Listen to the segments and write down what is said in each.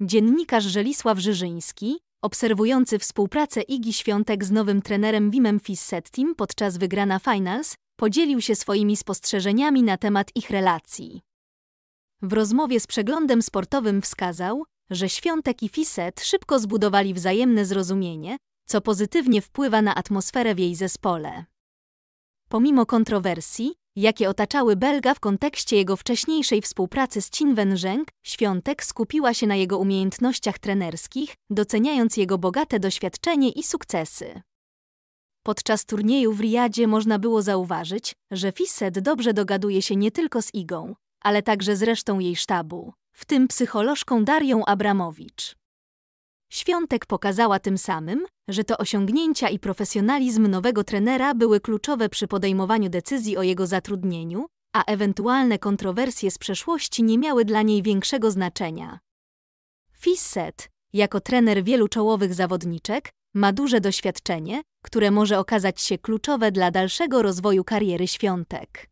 Dziennikarz Żelisław Żyżyński, obserwujący współpracę Igi Świątek z nowym trenerem Wimem Fissettim podczas wygrana finals, podzielił się swoimi spostrzeżeniami na temat ich relacji. W rozmowie z przeglądem sportowym wskazał, że Świątek i Fisset szybko zbudowali wzajemne zrozumienie, co pozytywnie wpływa na atmosferę w jej zespole. Pomimo kontrowersji, jakie otaczały Belga w kontekście jego wcześniejszej współpracy z Chin Świątek skupiła się na jego umiejętnościach trenerskich, doceniając jego bogate doświadczenie i sukcesy. Podczas turnieju w Riyadzie można było zauważyć, że Fisset dobrze dogaduje się nie tylko z Igą, ale także z resztą jej sztabu, w tym psycholożką Darią Abramowicz. Świątek pokazała tym samym, że to osiągnięcia i profesjonalizm nowego trenera były kluczowe przy podejmowaniu decyzji o jego zatrudnieniu, a ewentualne kontrowersje z przeszłości nie miały dla niej większego znaczenia. Fisset, jako trener wielu czołowych zawodniczek, ma duże doświadczenie, które może okazać się kluczowe dla dalszego rozwoju kariery świątek.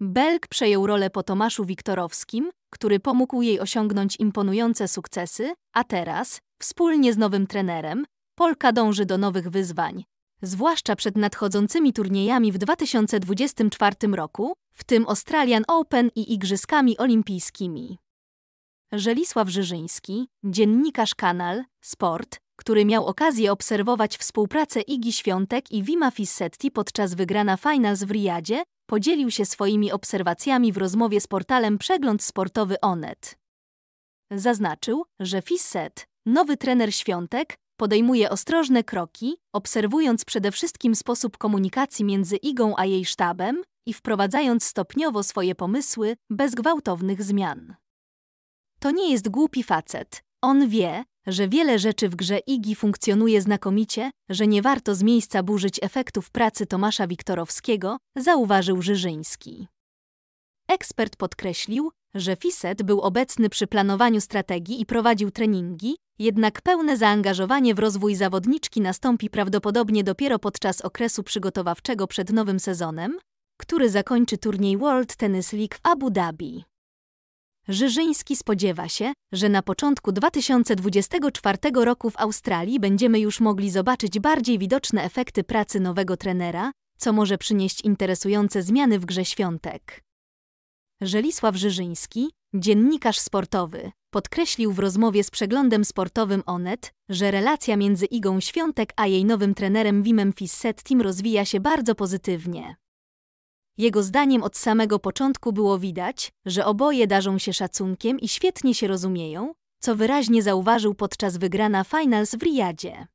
Belk przejął rolę po Tomaszu Wiktorowskim, który pomógł jej osiągnąć imponujące sukcesy, a teraz, Wspólnie z nowym trenerem, Polka dąży do nowych wyzwań, zwłaszcza przed nadchodzącymi turniejami w 2024 roku, w tym Australian Open i Igrzyskami Olimpijskimi. Żelisław Żyżyński, dziennikarz Kanal Sport, który miał okazję obserwować współpracę Igi Świątek i Wima Fissetti podczas wygrana finals w Riyadzie, podzielił się swoimi obserwacjami w rozmowie z portalem Przegląd Sportowy Onet. Zaznaczył, że Fisset, Nowy trener świątek podejmuje ostrożne kroki, obserwując przede wszystkim sposób komunikacji między Igą a jej sztabem i wprowadzając stopniowo swoje pomysły bez gwałtownych zmian. To nie jest głupi facet. On wie, że wiele rzeczy w grze Igi funkcjonuje znakomicie, że nie warto z miejsca burzyć efektów pracy Tomasza Wiktorowskiego, zauważył Żyżyński. Ekspert podkreślił, że Fiset był obecny przy planowaniu strategii i prowadził treningi, jednak pełne zaangażowanie w rozwój zawodniczki nastąpi prawdopodobnie dopiero podczas okresu przygotowawczego przed nowym sezonem, który zakończy turniej World Tennis League w Abu Dhabi. Żyżyński spodziewa się, że na początku 2024 roku w Australii będziemy już mogli zobaczyć bardziej widoczne efekty pracy nowego trenera, co może przynieść interesujące zmiany w grze świątek. Żelisław Żyżyński, dziennikarz sportowy, podkreślił w rozmowie z przeglądem sportowym Onet, że relacja między Igą Świątek a jej nowym trenerem Wimem Fissettim rozwija się bardzo pozytywnie. Jego zdaniem od samego początku było widać, że oboje darzą się szacunkiem i świetnie się rozumieją, co wyraźnie zauważył podczas wygrana finals w Riyadzie.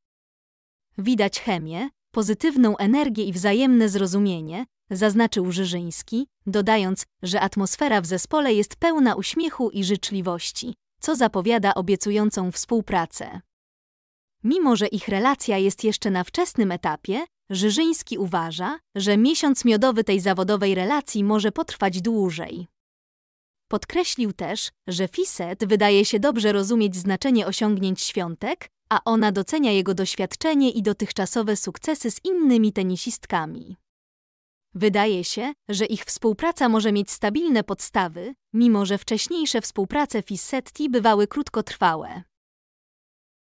Widać chemię, pozytywną energię i wzajemne zrozumienie, zaznaczył Żyżyński, dodając, że atmosfera w zespole jest pełna uśmiechu i życzliwości, co zapowiada obiecującą współpracę. Mimo, że ich relacja jest jeszcze na wczesnym etapie, Żyżyński uważa, że miesiąc miodowy tej zawodowej relacji może potrwać dłużej. Podkreślił też, że Fiset wydaje się dobrze rozumieć znaczenie osiągnięć świątek, a ona docenia jego doświadczenie i dotychczasowe sukcesy z innymi tenisistkami. Wydaje się, że ich współpraca może mieć stabilne podstawy, mimo że wcześniejsze współprace Fissetti bywały krótkotrwałe.